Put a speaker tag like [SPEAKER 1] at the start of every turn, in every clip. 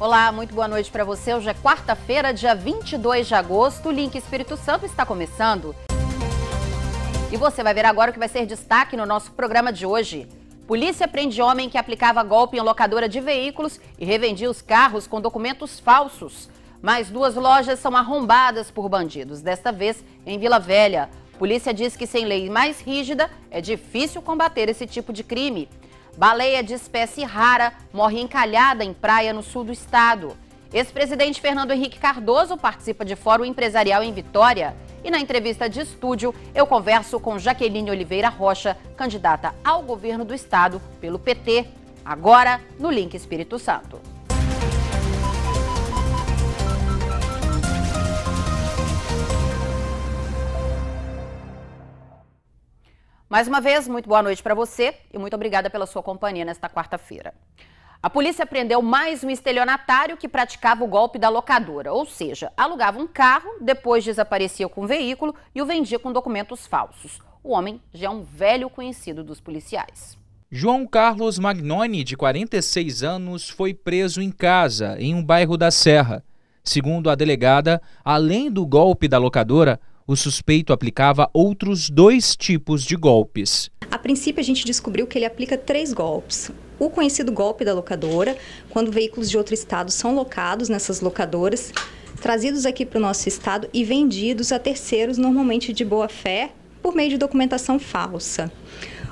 [SPEAKER 1] Olá, muito boa noite para você. Hoje é quarta-feira, dia 22 de agosto. O Link Espírito Santo está começando. E você vai ver agora o que vai ser destaque no nosso programa de hoje. Polícia prende homem que aplicava golpe em locadora de veículos e revendia os carros com documentos falsos. Mais duas lojas são arrombadas por bandidos, desta vez em Vila Velha. Polícia diz que sem lei mais rígida é difícil combater esse tipo de crime. Baleia de espécie rara morre encalhada em praia no sul do estado. Ex-presidente Fernando Henrique Cardoso participa de Fórum Empresarial em Vitória. E na entrevista de estúdio, eu converso com Jaqueline Oliveira Rocha, candidata ao governo do estado pelo PT, agora no Link Espírito Santo. Mais uma vez, muito boa noite para você e muito obrigada pela sua companhia nesta quarta-feira. A polícia prendeu mais um estelionatário que praticava o golpe da locadora, ou seja, alugava um carro, depois desaparecia com o veículo e o vendia com documentos falsos. O homem já é um velho conhecido dos policiais.
[SPEAKER 2] João Carlos Magnoni, de 46 anos, foi preso em casa, em um bairro da Serra. Segundo a delegada, além do golpe da locadora, o suspeito aplicava outros dois tipos de golpes. A princípio,
[SPEAKER 3] a gente descobriu que ele aplica três golpes. O conhecido golpe da locadora, quando veículos de outro estado são locados nessas locadoras, trazidos aqui para o nosso estado e vendidos a terceiros, normalmente de boa fé, por meio de documentação falsa.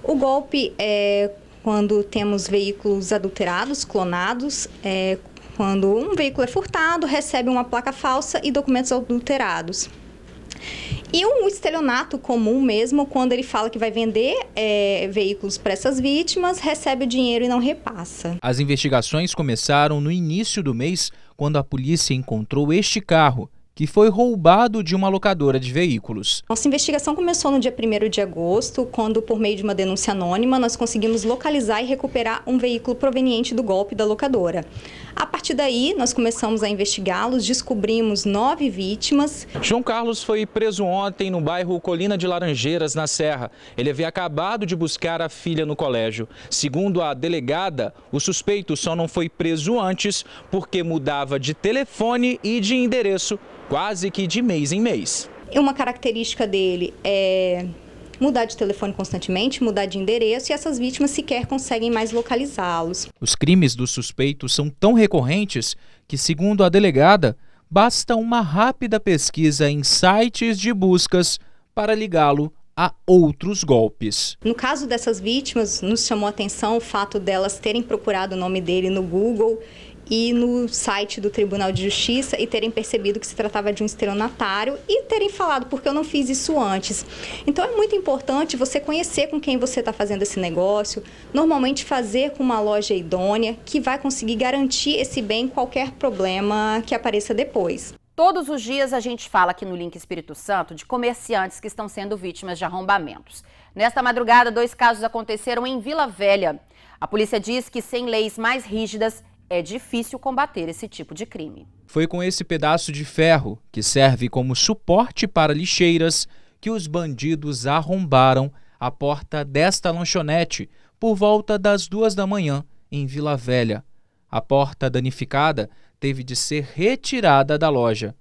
[SPEAKER 3] O golpe é quando temos veículos adulterados, clonados, é quando um veículo é furtado, recebe uma placa falsa e documentos adulterados. E um estelionato comum mesmo, quando ele fala que vai vender é, veículos para essas vítimas, recebe o dinheiro e não repassa.
[SPEAKER 2] As investigações começaram no início do mês, quando a polícia encontrou este carro, que foi roubado de uma locadora de veículos.
[SPEAKER 3] Nossa investigação começou no dia 1 de agosto, quando, por meio de uma denúncia anônima, nós conseguimos localizar e recuperar um veículo proveniente do golpe da locadora. A partir daí, nós começamos a investigá-los, descobrimos nove vítimas.
[SPEAKER 2] João Carlos foi preso ontem no bairro Colina de Laranjeiras, na Serra. Ele havia acabado de buscar a filha no colégio. Segundo a delegada, o suspeito só não foi preso antes porque mudava de telefone e de endereço quase que de mês em mês.
[SPEAKER 3] Uma característica dele é mudar de telefone constantemente, mudar de endereço e essas vítimas sequer conseguem mais localizá-los.
[SPEAKER 2] Os crimes dos suspeitos são tão recorrentes que, segundo a delegada, basta uma rápida pesquisa em sites de buscas para ligá-lo a outros golpes.
[SPEAKER 3] No caso dessas vítimas, nos chamou a atenção o fato delas terem procurado o nome dele no Google e no site do Tribunal de Justiça e terem percebido que se tratava de um estelionatário e terem falado porque eu não fiz isso antes. Então é muito importante você conhecer com quem você está fazendo esse negócio, normalmente fazer com uma loja idônea que vai conseguir garantir esse bem qualquer problema que apareça depois.
[SPEAKER 1] Todos os dias a gente fala aqui no Link Espírito Santo de comerciantes que estão sendo vítimas de arrombamentos. Nesta madrugada, dois casos aconteceram em Vila Velha. A polícia diz que sem leis mais rígidas, é difícil combater esse tipo de crime.
[SPEAKER 2] Foi com esse pedaço de ferro, que serve como suporte para lixeiras, que os bandidos arrombaram a porta desta lanchonete por volta das duas da manhã, em Vila Velha. A porta danificada teve de ser retirada da loja.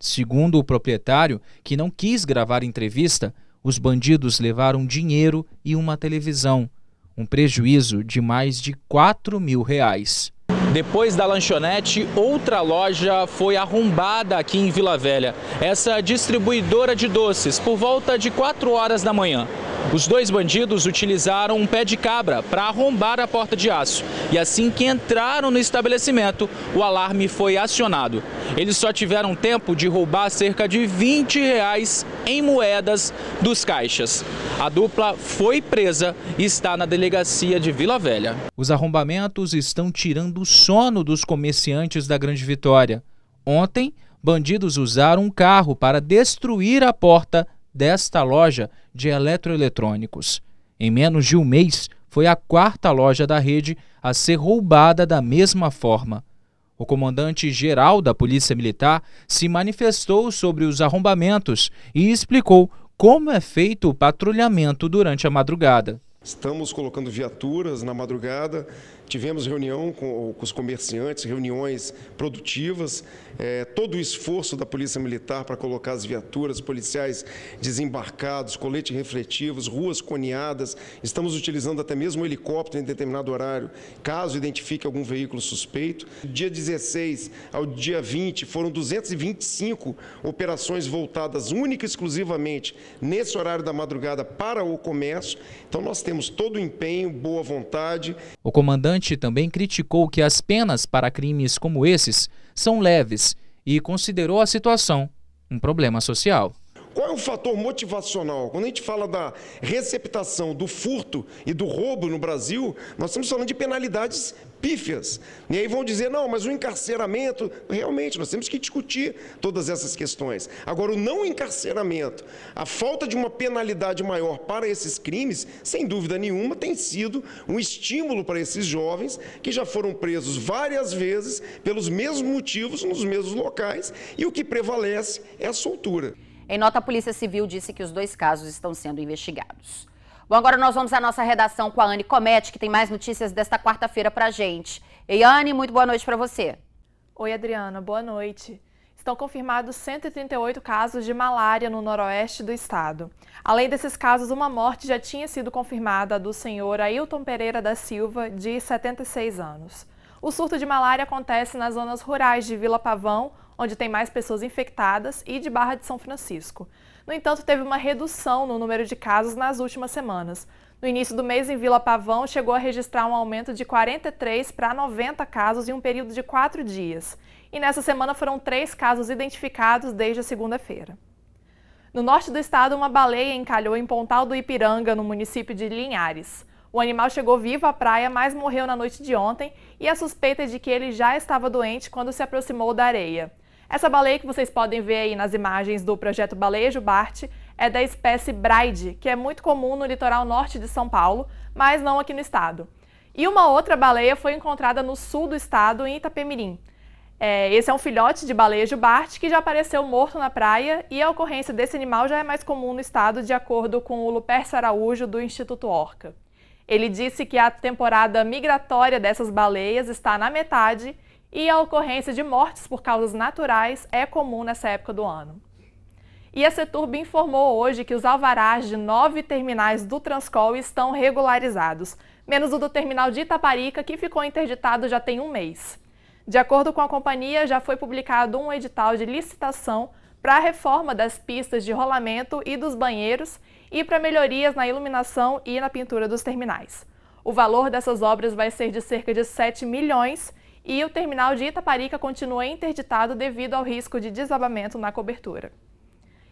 [SPEAKER 2] Segundo o proprietário, que não quis gravar entrevista, os bandidos levaram dinheiro e uma televisão, um prejuízo de mais de 4 mil reais. Depois da lanchonete, outra loja foi arrombada aqui em Vila Velha. Essa distribuidora de doces, por volta de 4 horas da manhã. Os dois bandidos utilizaram um pé de cabra para arrombar a porta de aço. E assim que entraram no estabelecimento, o alarme foi acionado. Eles só tiveram tempo de roubar cerca de 20 reais em moedas dos caixas. A dupla foi presa e está na delegacia de Vila Velha. Os arrombamentos estão tirando o sono dos comerciantes da Grande Vitória. Ontem, bandidos usaram um carro para destruir a porta desta loja de eletroeletrônicos. Em menos de um mês, foi a quarta loja da rede a ser roubada da mesma forma. O comandante-geral da Polícia Militar se manifestou sobre os arrombamentos e explicou como é feito o patrulhamento durante a madrugada.
[SPEAKER 4] Estamos colocando viaturas na madrugada Tivemos reunião com, com os comerciantes, reuniões produtivas, é, todo o esforço da Polícia Militar para colocar as viaturas, policiais desembarcados, coletes refletivos, ruas coneadas. Estamos utilizando até mesmo um helicóptero em determinado horário, caso identifique algum veículo suspeito. dia 16 ao dia 20 foram 225 operações voltadas única e exclusivamente nesse horário da madrugada para o comércio. Então nós temos todo o empenho, boa vontade.
[SPEAKER 2] O comandante Dante também criticou que as penas para crimes como esses são leves e considerou a situação um problema social.
[SPEAKER 4] Qual é o fator motivacional? Quando a gente fala da receptação do furto e do roubo no Brasil, nós estamos falando de penalidades pífias. E aí vão dizer, não, mas o encarceramento, realmente, nós temos que discutir todas essas questões. Agora, o não encarceramento, a falta de uma penalidade maior para esses crimes, sem dúvida nenhuma, tem sido um estímulo para esses jovens que já foram presos várias vezes pelos mesmos motivos nos mesmos locais e o que prevalece é a soltura.
[SPEAKER 1] Em nota, a Polícia Civil disse que os dois casos estão sendo investigados. Bom, agora nós vamos à nossa redação com a Anne Comete, que tem mais notícias desta quarta-feira para a gente. E Anne, muito boa noite para você.
[SPEAKER 5] Oi, Adriana, boa noite. Estão confirmados 138 casos de malária no noroeste do estado. Além desses casos, uma morte já tinha sido confirmada do senhor Ailton Pereira da Silva, de 76 anos. O surto de malária acontece nas zonas rurais de Vila Pavão, onde tem mais pessoas infectadas, e de Barra de São Francisco. No entanto, teve uma redução no número de casos nas últimas semanas. No início do mês, em Vila Pavão, chegou a registrar um aumento de 43 para 90 casos em um período de quatro dias. E nessa semana foram três casos identificados desde a segunda-feira. No norte do estado, uma baleia encalhou em Pontal do Ipiranga, no município de Linhares. O animal chegou vivo à praia, mas morreu na noite de ontem e a suspeita é de que ele já estava doente quando se aproximou da areia. Essa baleia que vocês podem ver aí nas imagens do projeto Baleia Bart é da espécie Braide, que é muito comum no litoral norte de São Paulo, mas não aqui no estado. E uma outra baleia foi encontrada no sul do estado, em Itapemirim. É, esse é um filhote de baleia jubarte que já apareceu morto na praia e a ocorrência desse animal já é mais comum no estado, de acordo com o Lupercio Araújo, do Instituto Orca. Ele disse que a temporada migratória dessas baleias está na metade e a ocorrência de mortes por causas naturais é comum nessa época do ano. E a Seturb informou hoje que os alvarás de nove terminais do Transcol estão regularizados, menos o do terminal de Itaparica, que ficou interditado já tem um mês. De acordo com a companhia, já foi publicado um edital de licitação para a reforma das pistas de rolamento e dos banheiros e para melhorias na iluminação e na pintura dos terminais. O valor dessas obras vai ser de cerca de 7 milhões e o terminal de Itaparica continua interditado devido ao risco de desabamento na cobertura.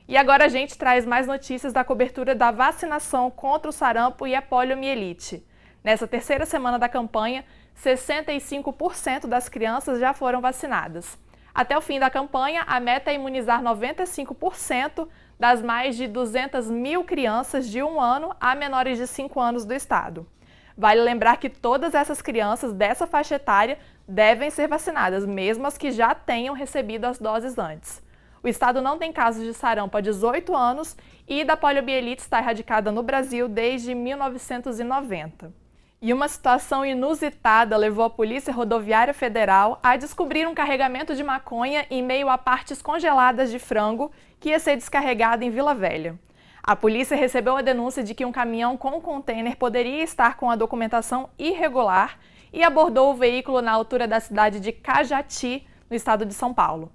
[SPEAKER 5] E agora a gente traz mais notícias da cobertura da vacinação contra o sarampo e a poliomielite. Nessa terceira semana da campanha, 65% das crianças já foram vacinadas. Até o fim da campanha, a meta é imunizar 95% das mais de 200 mil crianças de um ano a menores de 5 anos do estado. Vale lembrar que todas essas crianças dessa faixa etária devem ser vacinadas, mesmo as que já tenham recebido as doses antes. O estado não tem casos de sarampo há 18 anos e da poliomielite está erradicada no Brasil desde 1990. E uma situação inusitada levou a Polícia Rodoviária Federal a descobrir um carregamento de maconha em meio a partes congeladas de frango que ia ser descarregado em Vila Velha. A polícia recebeu a denúncia de que um caminhão com contêiner poderia estar com a documentação irregular e abordou o veículo na altura da cidade de Cajati, no estado de São Paulo.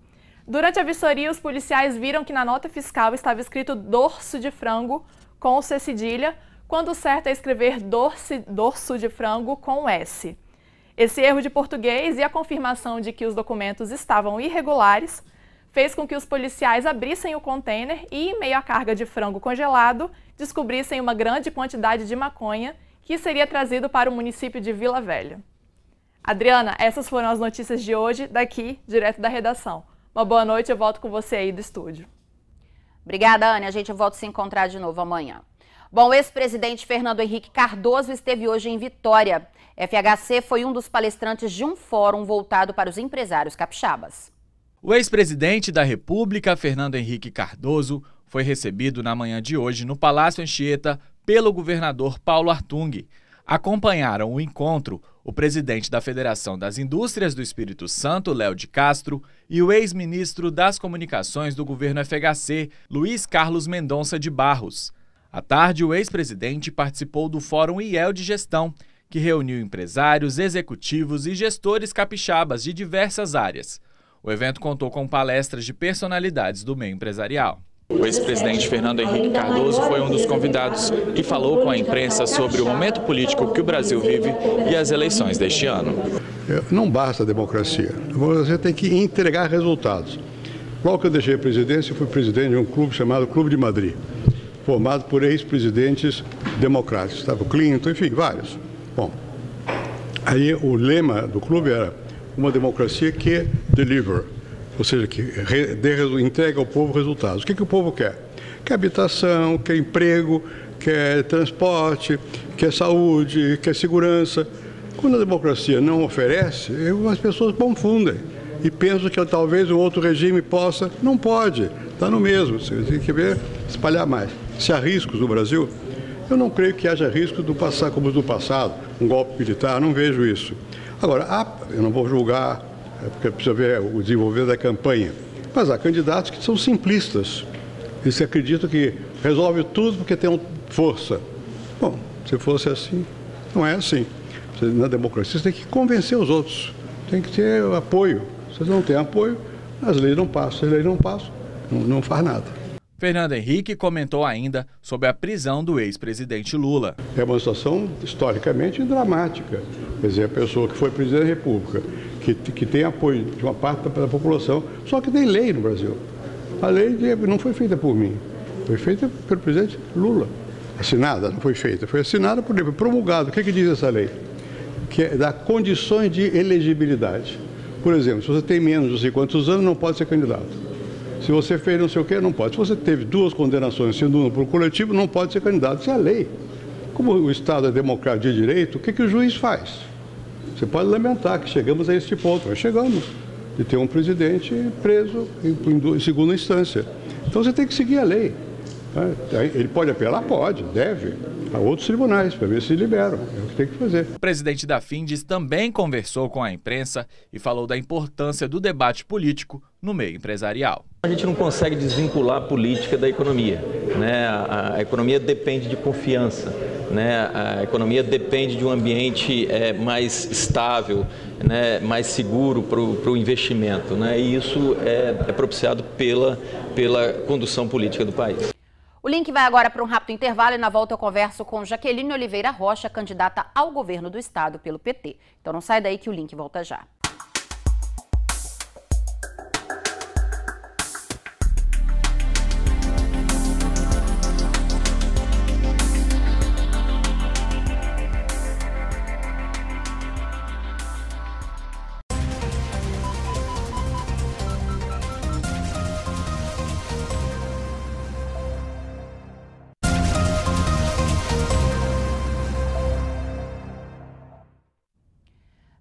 [SPEAKER 5] Durante a vistoria, os policiais viram que na nota fiscal estava escrito dorso de frango com C cedilha, quando o certo é escrever dorso, dorso de frango com S. Esse erro de português e a confirmação de que os documentos estavam irregulares fez com que os policiais abrissem o container e, em meio à carga de frango congelado, descobrissem uma grande quantidade de maconha que seria trazido para o município de Vila Velha. Adriana, essas foram as notícias de hoje, daqui, direto da redação. Uma boa noite, eu volto com você aí do estúdio.
[SPEAKER 1] Obrigada, Anne. A gente volta a se encontrar de novo amanhã. Bom, ex-presidente Fernando Henrique Cardoso esteve hoje em Vitória. FHC foi um dos palestrantes de um fórum voltado para os empresários capixabas.
[SPEAKER 6] O ex-presidente da República, Fernando Henrique Cardoso, foi recebido na manhã de hoje no Palácio Anchieta pelo governador Paulo Artung. Acompanharam o encontro o presidente da Federação das Indústrias do Espírito Santo, Léo de Castro, e o ex-ministro das Comunicações do governo FHC, Luiz Carlos Mendonça de Barros. À tarde, o ex-presidente participou do Fórum IEL de Gestão, que reuniu empresários, executivos e gestores capixabas de diversas áreas. O evento contou com palestras de personalidades do meio empresarial. O ex-presidente Fernando Henrique Cardoso foi um dos convidados que falou com a imprensa sobre o momento político que o Brasil vive e as eleições deste ano.
[SPEAKER 7] Não basta a democracia. A democracia tem que entregar resultados. Logo que eu deixei a presidência, fui presidente de um clube chamado Clube de Madrid, formado por ex-presidentes democráticos. Estava o Clinton, enfim, vários. Bom, aí o lema do clube era uma democracia que deliver, ou seja, que entrega ao povo resultados. O que, que o povo quer? Quer habitação, quer emprego, quer transporte, quer saúde, quer segurança. Quando a democracia não oferece, as pessoas confundem e pensam que talvez o outro regime possa. Não pode, está no mesmo. Você tem que ver, espalhar mais. Se há riscos no Brasil, eu não creio que haja risco do passar como do passado, um golpe militar, não vejo isso. Agora, há, eu não vou julgar é porque precisa ver o desenvolver da campanha. Mas há candidatos que são simplistas e se acreditam que resolve tudo porque tem força. Bom, se fosse assim, não é assim. Na democracia você tem que convencer os outros, tem que ter apoio. Se não tem apoio, as leis não passam. As leis não passam, não, não faz nada.
[SPEAKER 6] Fernando Henrique comentou ainda sobre a prisão do ex-presidente Lula.
[SPEAKER 7] É uma situação historicamente dramática. Quer dizer, a pessoa que foi presidente da República que, que tem apoio de uma parte da população, só que tem lei no Brasil. A lei não foi feita por mim, foi feita pelo presidente Lula. Assinada, não foi feita, foi assinada por ele, foi promulgada. O que, é que diz essa lei? Que é dá condições de elegibilidade. Por exemplo, se você tem menos de quantos anos, não pode ser candidato. Se você fez não sei o que, não pode. Se você teve duas condenações, sendo uma por coletivo, não pode ser candidato. Isso é a lei. Como o Estado é democrático de direito, o que, que o juiz faz? Você pode lamentar que chegamos a este ponto, mas chegamos, de ter um presidente preso em, segunda instância. Então você tem que seguir a lei. Tá? Ele pode apelar? Pode, deve. A outros tribunais, para ver se liberam. É o que tem que fazer.
[SPEAKER 6] O presidente da FINDES também conversou com a imprensa e falou da importância do debate político no meio empresarial. A gente não consegue desvincular a política da economia. Né? a, a economia depende de confiança né, a economia depende de um ambiente é, mais estável, né, mais seguro para o investimento. Né, e isso é, é propiciado pela, pela condução política do país.
[SPEAKER 1] O link vai agora para um rápido intervalo e na volta eu converso com Jaqueline Oliveira Rocha, candidata ao governo do estado pelo PT. Então não sai daí que o link volta já.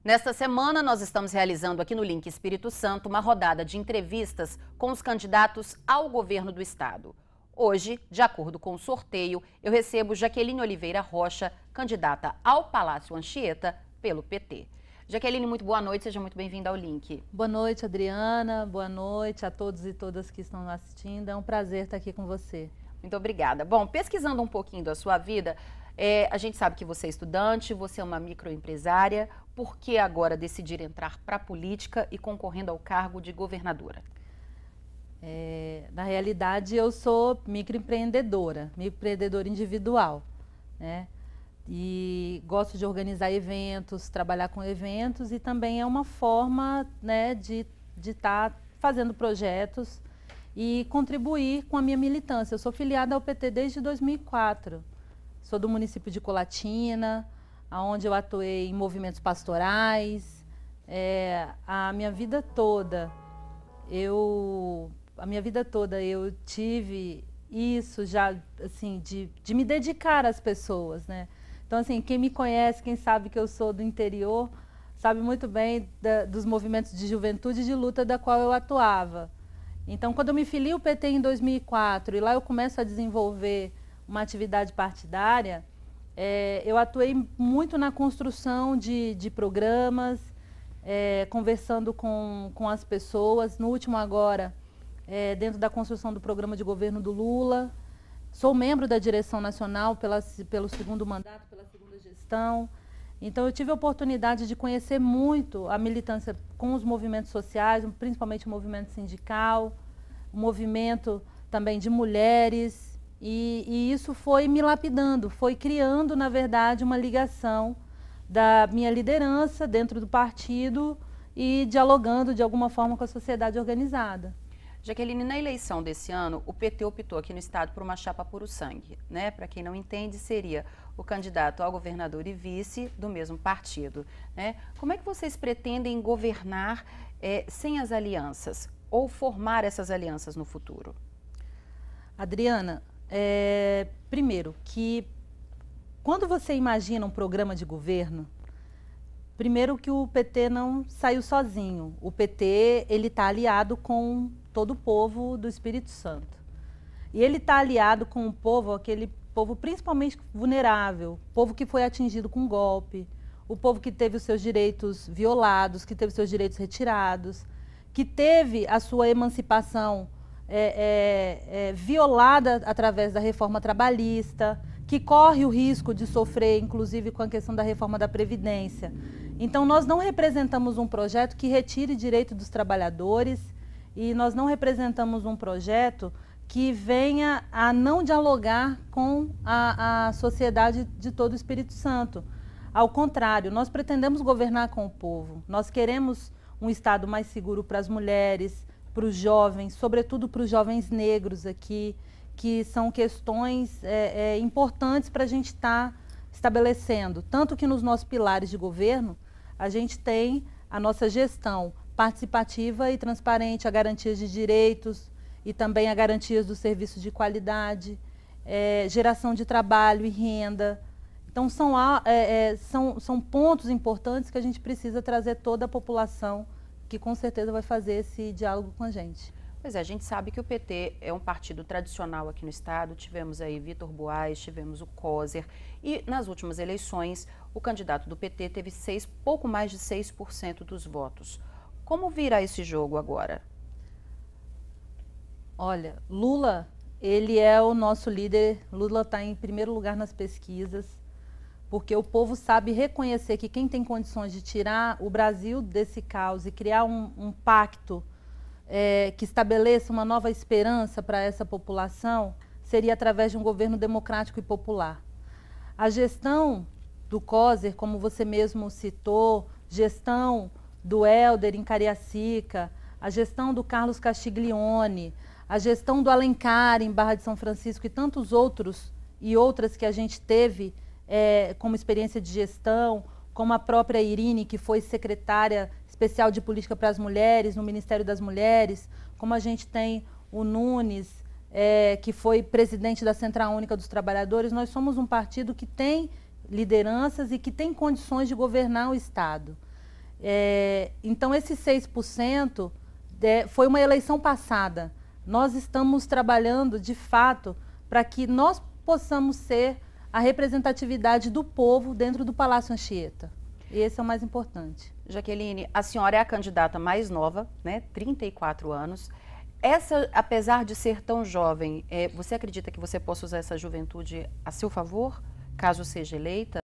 [SPEAKER 1] Nesta semana, nós estamos realizando aqui no Link Espírito Santo uma rodada de entrevistas com os candidatos ao governo do Estado. Hoje, de acordo com o sorteio, eu recebo Jaqueline Oliveira Rocha, candidata ao Palácio Anchieta pelo PT. Jaqueline, muito boa noite, seja muito bem-vinda ao Link.
[SPEAKER 8] Boa noite, Adriana, boa noite a todos e todas que estão assistindo. É um prazer estar aqui com
[SPEAKER 1] você. Muito obrigada. Bom, pesquisando um pouquinho da sua vida, é, a gente sabe que você é estudante, você é uma microempresária, por que agora decidir entrar para a política e concorrendo ao cargo de governadora? É, na realidade, eu sou
[SPEAKER 8] microempreendedora, microempreendedora individual, né? E gosto de organizar eventos, trabalhar com eventos e também é uma forma, né, de estar tá fazendo projetos e contribuir com a minha militância. Eu sou filiada ao PT desde 2004. Sou do município de Colatina, onde eu atuei em movimentos pastorais. É, a minha vida toda, eu, a minha vida toda eu tive isso já, assim, de, de me dedicar às pessoas, né? Então, assim, quem me conhece, quem sabe que eu sou do interior, sabe muito bem da, dos movimentos de juventude e de luta da qual eu atuava. Então, quando eu me filio ao PT em 2004 e lá eu começo a desenvolver uma atividade partidária, é, eu atuei muito na construção de, de programas, é, conversando com, com as pessoas. No último agora, é, dentro da construção do programa de governo do Lula. Sou membro da direção nacional pela, pelo segundo mandato, pela segunda
[SPEAKER 4] gestão.
[SPEAKER 8] Então, eu tive a oportunidade de conhecer muito a militância com os movimentos sociais, principalmente o movimento sindical, o movimento também de mulheres, e, e, isso foi me lapidando, foi criando, na verdade, uma ligação da minha liderança dentro do partido e dialogando de alguma forma com a sociedade organizada.
[SPEAKER 1] Jaqueline, na eleição desse ano, o PT optou aqui no estado por uma chapa puro sangue, né? Para quem não entende, seria o candidato ao governador e vice do mesmo partido, né? Como é que vocês pretendem governar é, sem as alianças ou formar essas alianças no futuro?
[SPEAKER 8] Adriana, é, primeiro, que quando você imagina um programa de governo, primeiro que o PT não saiu sozinho. O PT ele está aliado com todo o povo do Espírito Santo. E ele está aliado com o povo, aquele povo principalmente vulnerável, povo que foi atingido com golpe, o povo que teve os seus direitos violados, que teve os seus direitos retirados, que teve a sua emancipação é, é, é, violada através da reforma trabalhista, que corre o risco de sofrer, inclusive, com a questão da reforma da Previdência. Então, nós não representamos um projeto que retire direito dos trabalhadores e nós não representamos um projeto que venha a não dialogar com a, a sociedade de todo o Espírito Santo. Ao contrário, nós pretendemos governar com o povo. Nós queremos um Estado mais seguro para as mulheres, para os jovens, sobretudo para os jovens negros aqui, que são questões é, é, importantes para a gente estar tá estabelecendo. Tanto que nos nossos pilares de governo, a gente tem a nossa gestão participativa e transparente, a garantia de direitos e também a garantia do serviço de qualidade, é, geração de trabalho e renda. Então, são, é, é, são, são pontos importantes que a gente precisa trazer toda a população que com certeza
[SPEAKER 1] vai fazer esse diálogo com a gente. Pois é, a gente sabe que o PT é um partido tradicional aqui no Estado. Tivemos aí Vitor Boas, tivemos o Coser. E nas últimas eleições, o candidato do PT teve seis, pouco mais de 6% dos votos. Como virá esse jogo agora? Olha, Lula, ele
[SPEAKER 8] é o nosso líder. Lula está em primeiro lugar nas pesquisas porque o povo sabe reconhecer que quem tem condições de tirar o Brasil desse caos e criar um, um pacto é, que estabeleça uma nova esperança para essa população seria através de um governo democrático e popular. A gestão do COSER, como você mesmo citou, gestão do Helder em Cariacica, a gestão do Carlos Castiglione, a gestão do Alencar em Barra de São Francisco e tantos outros e outras que a gente teve é, como experiência de gestão, como a própria Irine, que foi secretária especial de política para as mulheres no Ministério das Mulheres, como a gente tem o Nunes, é, que foi presidente da Central Única dos Trabalhadores, nós somos um partido que tem lideranças e que tem condições de governar o Estado. É, então, esse 6% de, é, foi uma eleição passada. Nós estamos trabalhando, de fato, para que nós possamos ser a representatividade do povo dentro do
[SPEAKER 1] Palácio Anchieta. E esse é o mais importante. Jaqueline, a senhora é a candidata mais nova, né? 34 anos. Essa, apesar de ser tão jovem, é, você acredita que você possa usar essa juventude a seu favor, caso seja eleita?